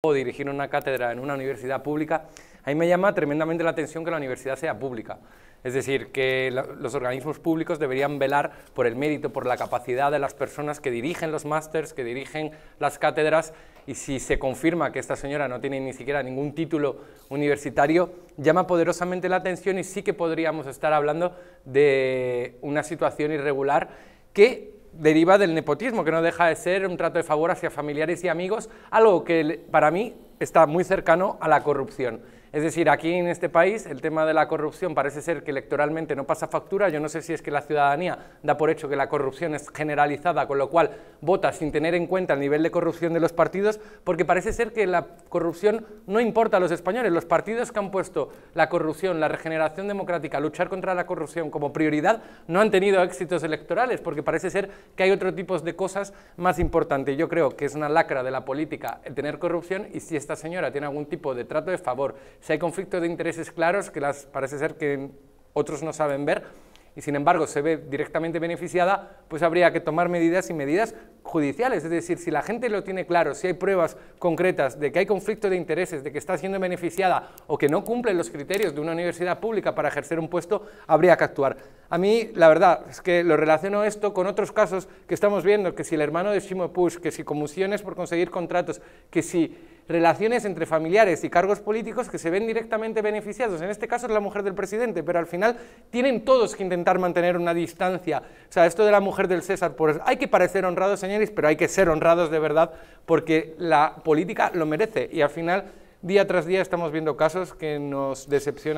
o dirigir una cátedra en una universidad pública, a mí me llama tremendamente la atención que la universidad sea pública. Es decir, que los organismos públicos deberían velar por el mérito, por la capacidad de las personas que dirigen los másters, que dirigen las cátedras, y si se confirma que esta señora no tiene ni siquiera ningún título universitario, llama poderosamente la atención y sí que podríamos estar hablando de una situación irregular que deriva del nepotismo, que no deja de ser un trato de favor hacia familiares y amigos, algo que para mí está muy cercano a la corrupción. Es decir, aquí en este país el tema de la corrupción parece ser que electoralmente no pasa factura. Yo no sé si es que la ciudadanía da por hecho que la corrupción es generalizada, con lo cual vota sin tener en cuenta el nivel de corrupción de los partidos, porque parece ser que la corrupción no importa a los españoles. Los partidos que han puesto la corrupción, la regeneración democrática, luchar contra la corrupción como prioridad, no han tenido éxitos electorales, porque parece ser que hay otro tipo de cosas más importantes. Yo creo que es una lacra de la política el tener corrupción y si esta señora tiene algún tipo de trato de favor, si hay conflicto de intereses claros, que las parece ser que otros no saben ver, y sin embargo se ve directamente beneficiada, pues habría que tomar medidas y medidas judiciales. Es decir, si la gente lo tiene claro, si hay pruebas concretas de que hay conflicto de intereses, de que está siendo beneficiada o que no cumple los criterios de una universidad pública para ejercer un puesto, habría que actuar. A mí, la verdad, es que lo relaciono esto con otros casos que estamos viendo, que si el hermano de Shimo Push, que si comisiones por conseguir contratos, que si relaciones entre familiares y cargos políticos que se ven directamente beneficiados. En este caso es la mujer del presidente, pero al final tienen todos que intentar mantener una distancia. O sea, esto de la mujer del César, hay que parecer honrados, señores, pero hay que ser honrados de verdad porque la política lo merece y al final día tras día estamos viendo casos que nos decepcionan.